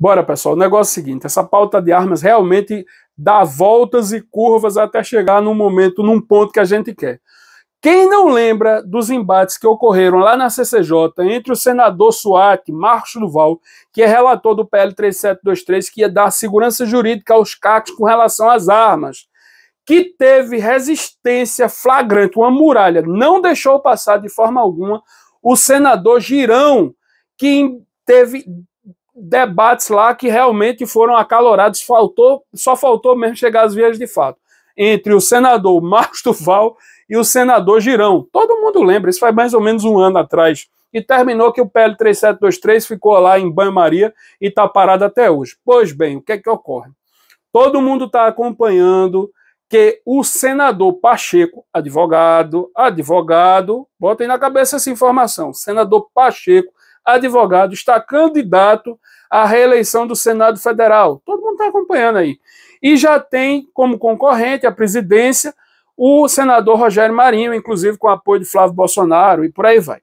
Bora, pessoal. O negócio é o seguinte: essa pauta de armas realmente dá voltas e curvas até chegar num momento, num ponto que a gente quer. Quem não lembra dos embates que ocorreram lá na CCJ entre o senador Suárez, Marcos Duval, que é relator do PL 3723, que ia dar segurança jurídica aos CACs com relação às armas, que teve resistência flagrante, uma muralha, não deixou passar de forma alguma o senador Girão, que teve debates lá que realmente foram acalorados, faltou, só faltou mesmo chegar às vias de fato, entre o senador Marcos Duval e o senador Girão. Todo mundo lembra, isso foi mais ou menos um ano atrás. E terminou que o PL 3723 ficou lá em banho-maria e está parado até hoje. Pois bem, o que é que ocorre? Todo mundo está acompanhando que o senador Pacheco, advogado, advogado, botem na cabeça essa informação, senador Pacheco advogado está candidato à reeleição do Senado Federal. Todo mundo está acompanhando aí. E já tem como concorrente à presidência o senador Rogério Marinho, inclusive com apoio de Flávio Bolsonaro e por aí vai.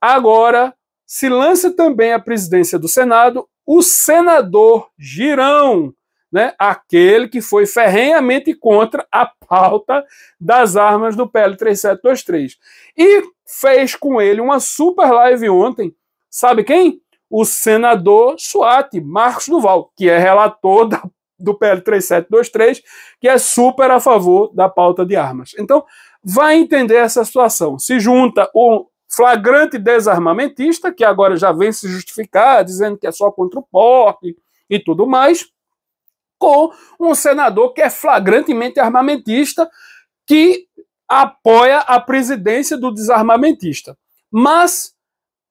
Agora se lança também a presidência do Senado o senador Girão, né, aquele que foi ferrenhamente contra a pauta das armas do PL 3723. E fez com ele uma super live ontem, Sabe quem? O senador Suat, Marcos Duval, que é relator da, do PL 3723, que é super a favor da pauta de armas. Então, vai entender essa situação. Se junta o flagrante desarmamentista, que agora já vem se justificar, dizendo que é só contra o porte e tudo mais, com um senador que é flagrantemente armamentista, que apoia a presidência do desarmamentista. Mas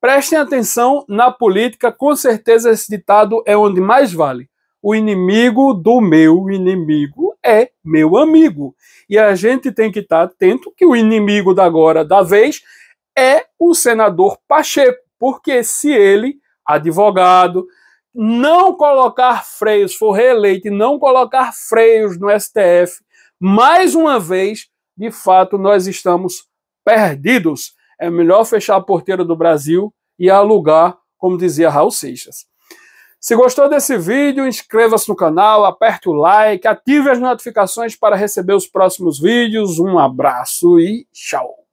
Prestem atenção na política, com certeza esse ditado é onde mais vale. O inimigo do meu inimigo é meu amigo. E a gente tem que estar tá atento que o inimigo da agora, da vez, é o senador Pacheco, porque se ele, advogado, não colocar freios, for reeleito e não colocar freios no STF, mais uma vez, de fato, nós estamos perdidos é melhor fechar a porteira do Brasil e alugar, como dizia Raul Seixas. Se gostou desse vídeo, inscreva-se no canal, aperte o like, ative as notificações para receber os próximos vídeos. Um abraço e tchau!